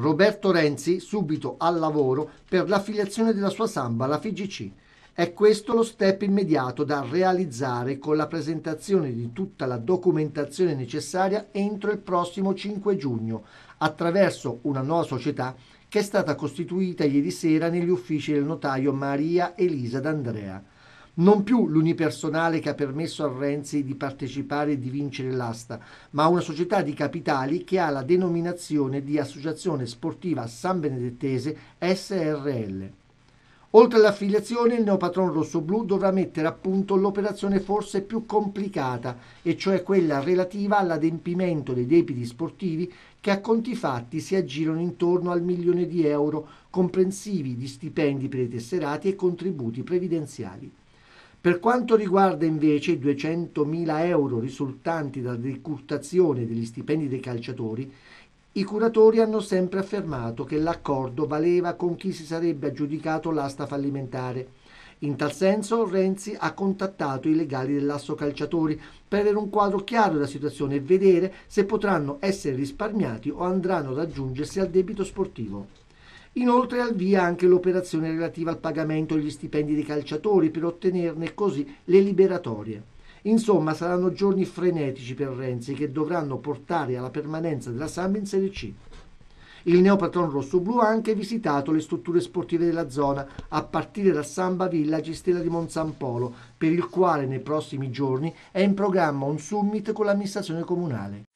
Roberto Renzi subito al lavoro per l'affiliazione della sua samba alla FIGC. È questo lo step immediato da realizzare con la presentazione di tutta la documentazione necessaria entro il prossimo 5 giugno, attraverso una nuova società che è stata costituita ieri sera negli uffici del notaio Maria Elisa D'Andrea non più l'unipersonale che ha permesso a Renzi di partecipare e di vincere l'asta, ma una società di capitali che ha la denominazione di Associazione Sportiva San Benedettese SRL. Oltre all'affiliazione, il neopatron rosso-blu dovrà mettere a punto l'operazione forse più complicata, e cioè quella relativa all'adempimento dei debiti sportivi che a conti fatti si aggirano intorno al milione di euro, comprensivi di stipendi per i tesserati e contributi previdenziali. Per quanto riguarda invece i 200.000 euro risultanti dalla decurtazione degli stipendi dei calciatori, i curatori hanno sempre affermato che l'accordo valeva con chi si sarebbe aggiudicato l'asta fallimentare. In tal senso Renzi ha contattato i legali dell'asso calciatori per avere un quadro chiaro della situazione e vedere se potranno essere risparmiati o andranno ad aggiungersi al debito sportivo. Inoltre al via anche l'operazione relativa al pagamento degli stipendi dei calciatori per ottenerne così le liberatorie. Insomma, saranno giorni frenetici per Renzi che dovranno portare alla permanenza della Samba in Serie C. Il neopatron rosso-blu ha anche visitato le strutture sportive della zona, a partire da Samba Village Stella di Monsampolo, per il quale nei prossimi giorni è in programma un summit con l'amministrazione comunale.